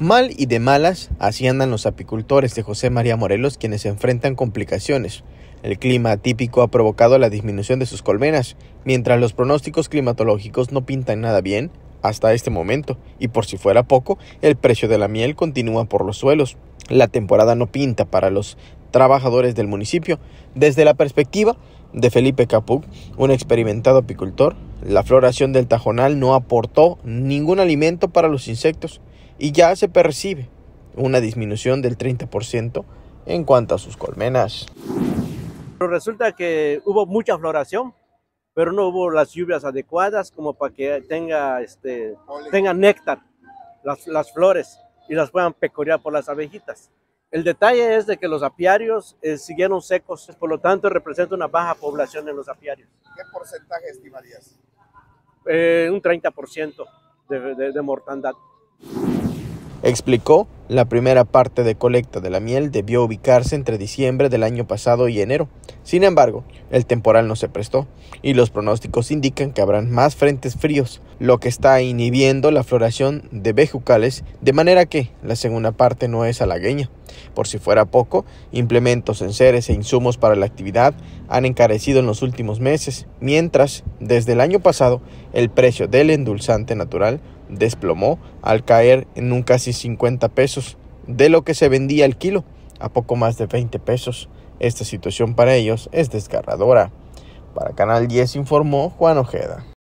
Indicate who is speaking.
Speaker 1: Mal y de malas, así andan los apicultores de José María Morelos quienes se enfrentan complicaciones. El clima atípico ha provocado la disminución de sus colmenas, mientras los pronósticos climatológicos no pintan nada bien hasta este momento, y por si fuera poco, el precio de la miel continúa por los suelos. La temporada no pinta para los trabajadores del municipio. Desde la perspectiva de Felipe Capuc, un experimentado apicultor, la floración del tajonal no aportó ningún alimento para los insectos y ya se percibe una disminución del 30% en cuanto a sus colmenas.
Speaker 2: Pero resulta que hubo mucha floración, pero no hubo las lluvias adecuadas como para que tenga, este, tenga néctar las, flores y las puedan pecorear por las abejitas. El detalle es de que los apiarios eh, siguieron secos, por lo tanto representa una baja población en los apiarios.
Speaker 1: ¿Qué porcentaje estimarías?
Speaker 2: Eh, un 30% de, de mortandad.
Speaker 1: Explicó la primera parte de colecta de la miel debió ubicarse entre diciembre del año pasado y enero. Sin embargo, el temporal no se prestó, y los pronósticos indican que habrán más frentes fríos, lo que está inhibiendo la floración de bejucales, de manera que la segunda parte no es halagueña. Por si fuera poco, implementos, enseres e insumos para la actividad han encarecido en los últimos meses, mientras, desde el año pasado, el precio del endulzante natural desplomó al caer en un casi 50 pesos de lo que se vendía el kilo, a poco más de 20 pesos. Esta situación para ellos es desgarradora. Para Canal 10 informó Juan Ojeda.